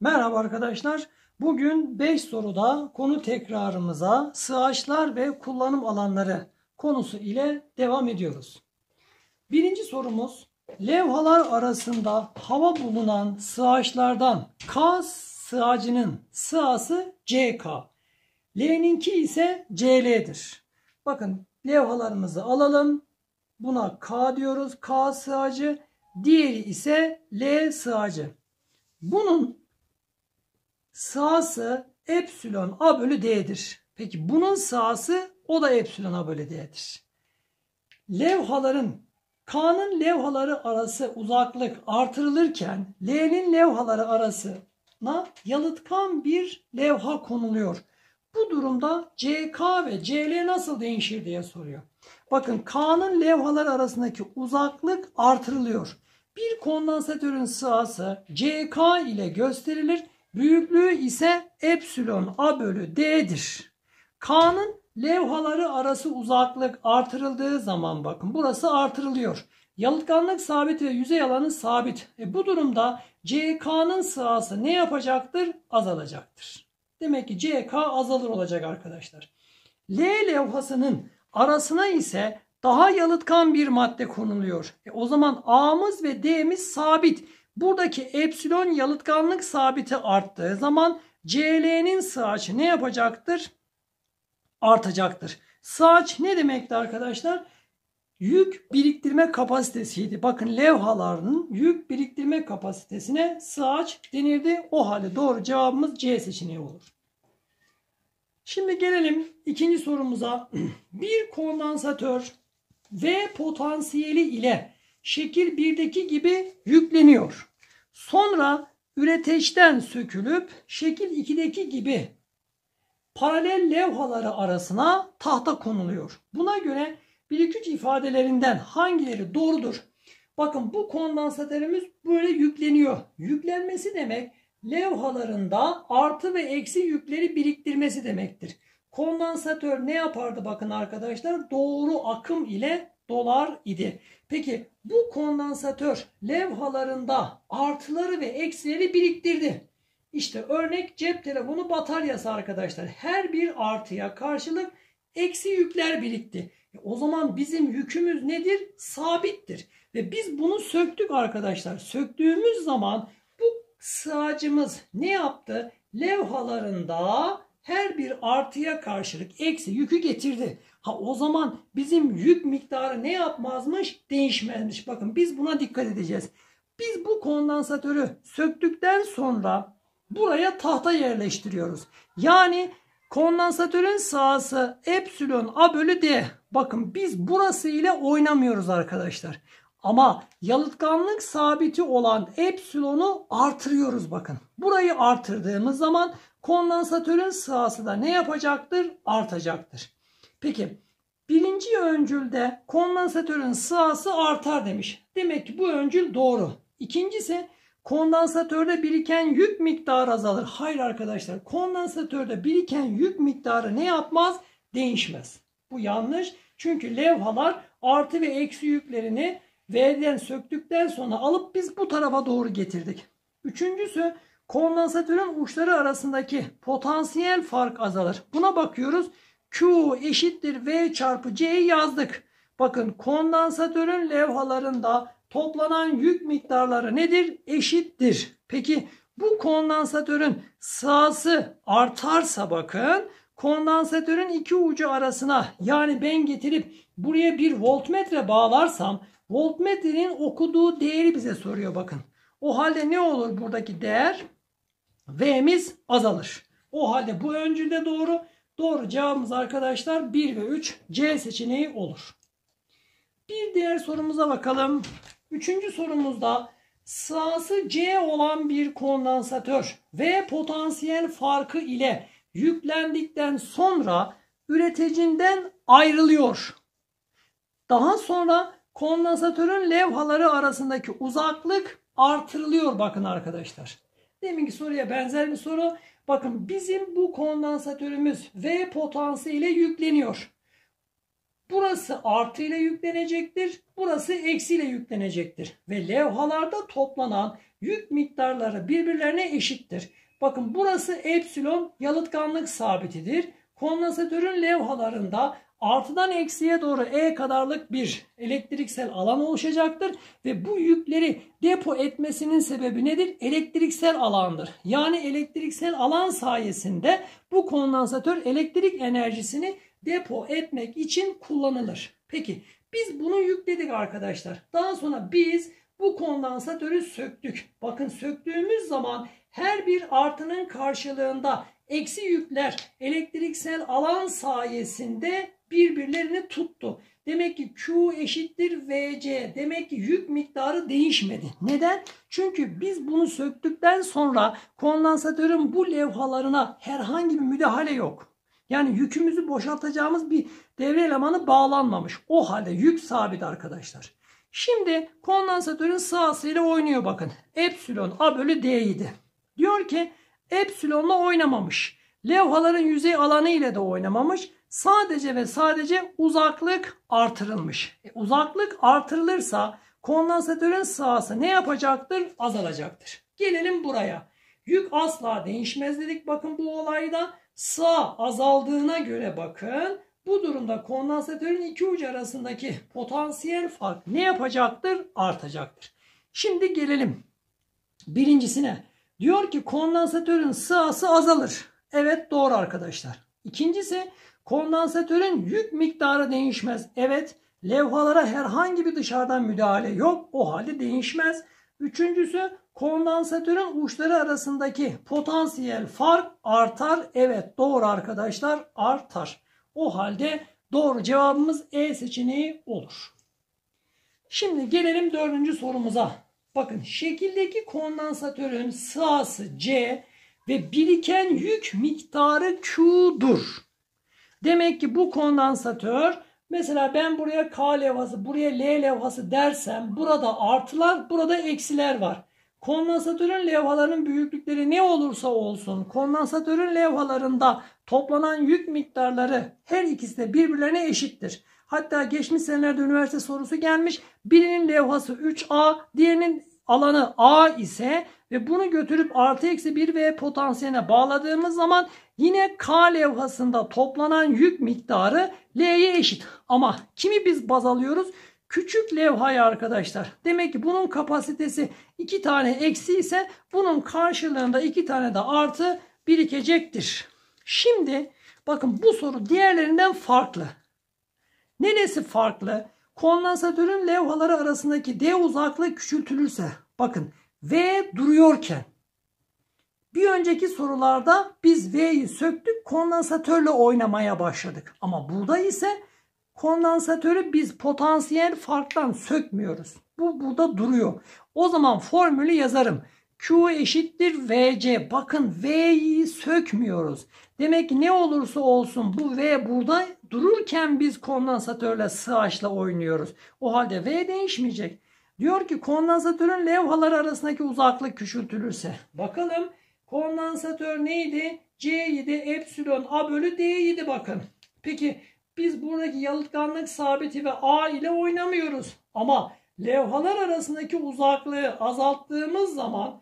Merhaba arkadaşlar. Bugün 5 soruda konu tekrarımıza sığaçlar ve kullanım alanları konusu ile devam ediyoruz. Birinci sorumuz levhalar arasında hava bulunan sığaçlardan K sığacının sığası CK. L'ninki ise CL'dir. Bakın levhalarımızı alalım. Buna K diyoruz. K sığacı. Diğeri ise L sığacı. Bunun sahası epsilon a bölü d'dir. Peki bunun sahası o da epsilon a bölü d'dir. Levhaların K'nın levhaları arası uzaklık artırılırken L'nin levhaları arasına yalıtkan bir levha konuluyor. Bu durumda CK ve CL nasıl değişir diye soruyor. Bakın K'nın levhalar arasındaki uzaklık artırılıyor. Bir kondansatörün sığası CK ile gösterilir Büyüklüğü ise epsilon a bölü d'dir. K'nın levhaları arası uzaklık artırıldığı zaman bakın burası artırılıyor. Yalıtkanlık sabit ve yüzey alanı sabit. E bu durumda CK'nın sahası ne yapacaktır? Azalacaktır. Demek ki CK azalır olacak arkadaşlar. L levhasının arasına ise daha yalıtkan bir madde konuluyor. E o zaman A'mız ve D'miz sabit. Buradaki epsilon yalıtkanlık sabiti arttığı zaman CL'nin sığaçı ne yapacaktır? Artacaktır. Sığaç ne demekti arkadaşlar? Yük biriktirme kapasitesiydi. Bakın levhalarının yük biriktirme kapasitesine sığaç denirdi. O halde doğru cevabımız C seçeneği olur. Şimdi gelelim ikinci sorumuza. Bir kondansatör V potansiyeli ile şekil 1'deki gibi yükleniyor. Sonra üreteçten sökülüp şekil 2'deki gibi paralel levhaları arasına tahta konuluyor. Buna göre 1 2 ifadelerinden hangileri doğrudur? Bakın bu kondansatörümüz böyle yükleniyor. Yüklenmesi demek levhalarında artı ve eksi yükleri biriktirmesi demektir. Kondansatör ne yapardı bakın arkadaşlar? Doğru akım ile dolar idi. Peki bu kondansatör levhalarında artıları ve eksileri biriktirdi. İşte örnek cep telefonu bataryası arkadaşlar. Her bir artıya karşılık eksi yükler birikti. E, o zaman bizim yükümüz nedir? Sabittir. Ve biz bunu söktük arkadaşlar. Söktüğümüz zaman bu sığacımız ne yaptı? Levhalarında her bir artıya karşılık eksi yükü getirdi. Ha o zaman bizim yük miktarı ne yapmazmış? Değişmezmiş. Bakın biz buna dikkat edeceğiz. Biz bu kondansatörü söktükten sonra buraya tahta yerleştiriyoruz. Yani kondansatörün sahası epsilon a bölü d. Bakın biz burası ile oynamıyoruz arkadaşlar. Ama yalıtkanlık sabiti olan epsilonu artırıyoruz bakın. Burayı artırdığımız zaman kondansatörün sahası da ne yapacaktır? Artacaktır. Peki birinci öncülde kondansatörün sığası artar demiş. Demek ki bu öncül doğru. İkincisi kondansatörde biriken yük miktarı azalır. Hayır arkadaşlar kondansatörde biriken yük miktarı ne yapmaz? Değişmez. Bu yanlış. Çünkü levhalar artı ve eksi yüklerini V'den söktükten sonra alıp biz bu tarafa doğru getirdik. Üçüncüsü kondansatörün uçları arasındaki potansiyel fark azalır. Buna bakıyoruz. Q eşittir V çarpı C'yi yazdık. Bakın kondansatörün levhalarında toplanan yük miktarları nedir? Eşittir. Peki bu kondansatörün sahası artarsa bakın kondansatörün iki ucu arasına yani ben getirip buraya bir voltmetre bağlarsam voltmetrenin okuduğu değeri bize soruyor bakın. O halde ne olur buradaki değer? V'miz azalır. O halde bu öncülde doğru Doğru cevabımız arkadaşlar 1 ve 3 C seçeneği olur. Bir diğer sorumuza bakalım. Üçüncü sorumuzda sahası C olan bir kondansatör V potansiyel farkı ile yüklendikten sonra üreticinden ayrılıyor. Daha sonra kondansatörün levhaları arasındaki uzaklık artırılıyor bakın arkadaşlar. Deminki soruya benzer bir soru. Bakın bizim bu kondansatörümüz V potansiyeli yükleniyor. Burası artı ile yüklenecektir. Burası eksi ile yüklenecektir. Ve levhalarda toplanan yük miktarları birbirlerine eşittir. Bakın burası epsilon yalıtkanlık sabitidir. Kondansatörün levhalarında artıdan eksiye doğru E kadarlık bir elektriksel alan oluşacaktır ve bu yükleri depo etmesinin sebebi nedir? Elektriksel alandır. Yani elektriksel alan sayesinde bu kondansatör elektrik enerjisini depo etmek için kullanılır. Peki biz bunu yükledik arkadaşlar. Daha sonra biz bu kondansatörü söktük. Bakın söktüğümüz zaman her bir artının karşılığında eksi yükler elektriksel alan sayesinde birbirlerini tuttu. Demek ki Q eşittir VC. Demek ki yük miktarı değişmedi. Neden? Çünkü biz bunu söktükten sonra kondansatörün bu levhalarına herhangi bir müdahale yok. Yani yükümüzü boşaltacağımız bir devre elemanı bağlanmamış. O halde yük sabit arkadaşlar. Şimdi kondansatörün sahasıyla oynuyor bakın. Epsilon A bölü D idi. Diyor ki epsilonla oynamamış. Levhaların yüzey alanı ile de oynamamış. Sadece ve sadece uzaklık artırılmış. E, uzaklık artırılırsa kondansatörün sahası ne yapacaktır? Azalacaktır. Gelelim buraya. Yük asla değişmez dedik bakın bu olayda. Sağ azaldığına göre bakın. Bu durumda kondansatörün iki ucu arasındaki potansiyel fark ne yapacaktır? Artacaktır. Şimdi gelelim birincisine. Diyor ki kondansatörün sığası azalır. Evet doğru arkadaşlar. İkincisi kondansatörün yük miktarı değişmez. Evet levhalara herhangi bir dışarıdan müdahale yok. O halde değişmez. Üçüncüsü kondansatörün uçları arasındaki potansiyel fark artar. Evet doğru arkadaşlar artar. O halde doğru cevabımız E seçeneği olur. Şimdi gelelim dördüncü sorumuza. Bakın şekildeki kondansatörün sığası C ve biriken yük miktarı Q'dur. Demek ki bu kondansatör mesela ben buraya K levhası, buraya L levhası dersem burada artılar, burada eksiler var. Kondansatörün levhalarının büyüklükleri ne olursa olsun kondansatörün levhalarında toplanan yük miktarları her ikisi de birbirlerine eşittir. Hatta geçmiş senelerde üniversite sorusu gelmiş. Birinin levhası 3A, diğerinin alanı A ise ve bunu götürüp artı eksi 1 V potansiyeline bağladığımız zaman yine K levhasında toplanan yük miktarı L'ye eşit. Ama kimi biz baz alıyoruz? Küçük levhayı arkadaşlar. Demek ki bunun kapasitesi 2 tane eksi ise bunun karşılığında 2 tane de artı birikecektir. Şimdi bakın bu soru diğerlerinden farklı. Neresi farklı? kondansatörün levhaları arasındaki D uzaklığı küçültülürse bakın V duruyorken bir önceki sorularda biz V'yi söktük kondansatörle oynamaya başladık. Ama burada ise kondansatörü biz potansiyel farktan sökmüyoruz. Bu burada duruyor. O zaman formülü yazarım. Q eşittir VC. Bakın V'yi sökmüyoruz. Demek ki ne olursa olsun bu V burada dururken biz kondansatörle sığaçla oynuyoruz. O halde V değişmeyecek. Diyor ki kondansatörün levhalar arasındaki uzaklık küçültülürse. Bakalım kondansatör neydi? C7 epsilon A bölü D7 bakın. Peki biz buradaki yalıtkanlık sabiti ve A ile oynamıyoruz. Ama levhalar arasındaki uzaklığı azalttığımız zaman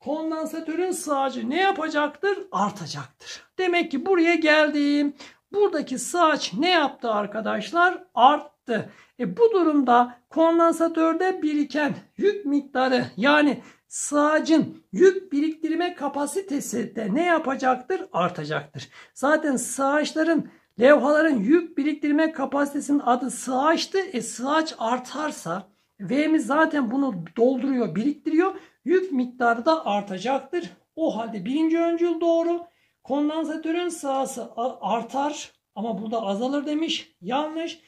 kondansatörün sığacı ne yapacaktır? Artacaktır. Demek ki buraya geldiğim. Buradaki sığaç ne yaptı arkadaşlar? Arttı. E bu durumda kondansatörde biriken yük miktarı yani sığacın yük biriktirme kapasitesi de ne yapacaktır? Artacaktır. Zaten sığaçların levhaların yük biriktirme kapasitesinin adı sığaçtı. E sığaç artarsa V'miz zaten bunu dolduruyor, biriktiriyor. Yük miktarı da artacaktır. O halde birinci öncül doğru. Kondansatörün sahası artar ama burada azalır demiş. Yanlış.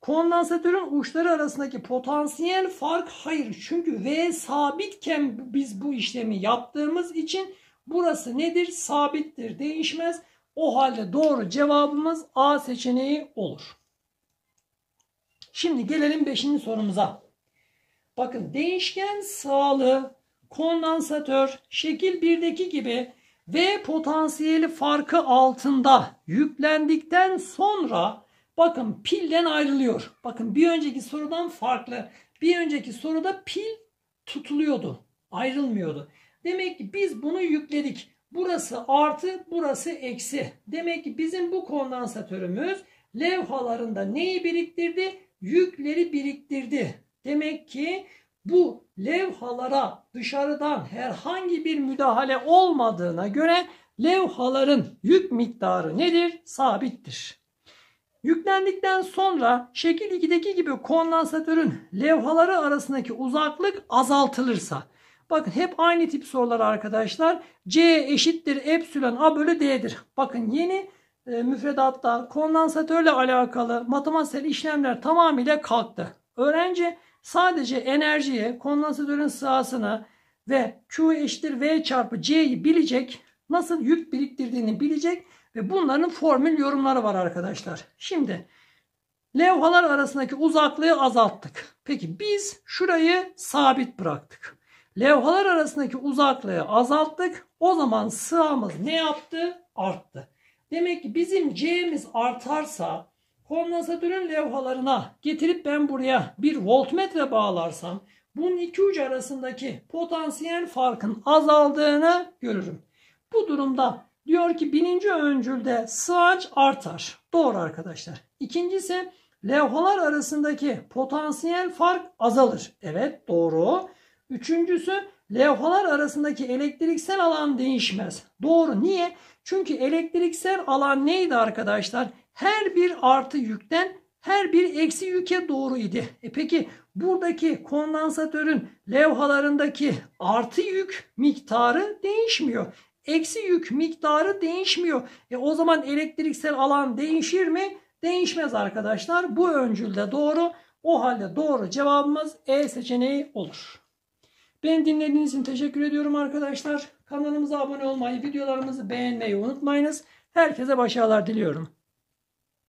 Kondansatörün uçları arasındaki potansiyel fark hayır. Çünkü V sabitken biz bu işlemi yaptığımız için burası nedir? Sabittir. Değişmez. O halde doğru cevabımız A seçeneği olur. Şimdi gelelim 5. sorumuza. Bakın değişken sağlığı kondansatör şekil 1'deki gibi V potansiyeli farkı altında yüklendikten sonra bakın pilden ayrılıyor. Bakın bir önceki sorudan farklı. Bir önceki soruda pil tutuluyordu. Ayrılmıyordu. Demek ki biz bunu yükledik. Burası artı, burası eksi. Demek ki bizim bu kondansatörümüz levhalarında neyi biriktirdi? Yükleri biriktirdi. Demek ki bu levhalara dışarıdan herhangi bir müdahale olmadığına göre levhaların yük miktarı nedir? Sabittir. Yüklendikten sonra şekil 2'deki gibi kondansatörün levhaları arasındaki uzaklık azaltılırsa Bakın hep aynı tip sorular arkadaşlar. C eşittir e epsilon A bölü D'dir. Bakın yeni e, müfredatta kondansatörle alakalı matematiksel işlemler tamamıyla kalktı. Öğrenci Sadece enerjiye, kondansatörün sahasına ve Q eşittir V çarpı C'yi bilecek. Nasıl yük biriktirdiğini bilecek. Ve bunların formül yorumları var arkadaşlar. Şimdi levhalar arasındaki uzaklığı azalttık. Peki biz şurayı sabit bıraktık. Levhalar arasındaki uzaklığı azalttık. O zaman sığamız ne yaptı? Arttı. Demek ki bizim C'miz artarsa Kondansatörün levhalarına getirip ben buraya bir voltmetre bağlarsam bunun iki ucu arasındaki potansiyel farkın azaldığını görürüm. Bu durumda diyor ki birinci öncülde sığaç artar. Doğru arkadaşlar. İkincisi levhalar arasındaki potansiyel fark azalır. Evet doğru. Üçüncüsü levhalar arasındaki elektriksel alan değişmez. Doğru. Niye? Çünkü elektriksel alan neydi arkadaşlar? her bir artı yükten her bir eksi yüke doğru idi. E peki buradaki kondansatörün levhalarındaki artı yük miktarı değişmiyor. Eksi yük miktarı değişmiyor. E o zaman elektriksel alan değişir mi? Değişmez arkadaşlar. Bu öncülde doğru. O halde doğru cevabımız E seçeneği olur. Beni dinlediğiniz için teşekkür ediyorum arkadaşlar. Kanalımıza abone olmayı, videolarımızı beğenmeyi unutmayınız. Herkese başarılar diliyorum.